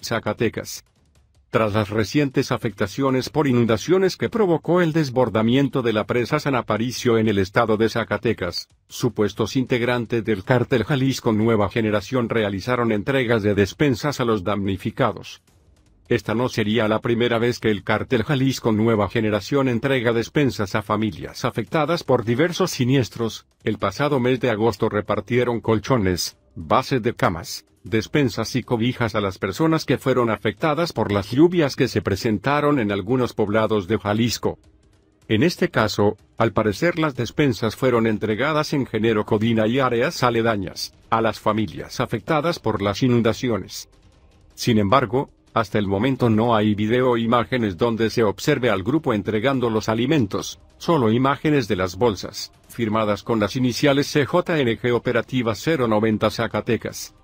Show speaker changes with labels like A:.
A: Zacatecas. Tras las recientes afectaciones por inundaciones que provocó el desbordamiento de la presa San Aparicio en el estado de Zacatecas, supuestos integrantes del cártel Jalisco Nueva Generación realizaron entregas de despensas a los damnificados. Esta no sería la primera vez que el cartel Jalisco Nueva Generación entrega despensas a familias afectadas por diversos siniestros. El pasado mes de agosto repartieron colchones, bases de camas, despensas y cobijas a las personas que fueron afectadas por las lluvias que se presentaron en algunos poblados de Jalisco. En este caso, al parecer las despensas fueron entregadas en género Codina y áreas aledañas, a las familias afectadas por las inundaciones. Sin embargo, hasta el momento no hay video o imágenes donde se observe al grupo entregando los alimentos, solo imágenes de las bolsas, firmadas con las iniciales CJNG Operativa 090 Zacatecas.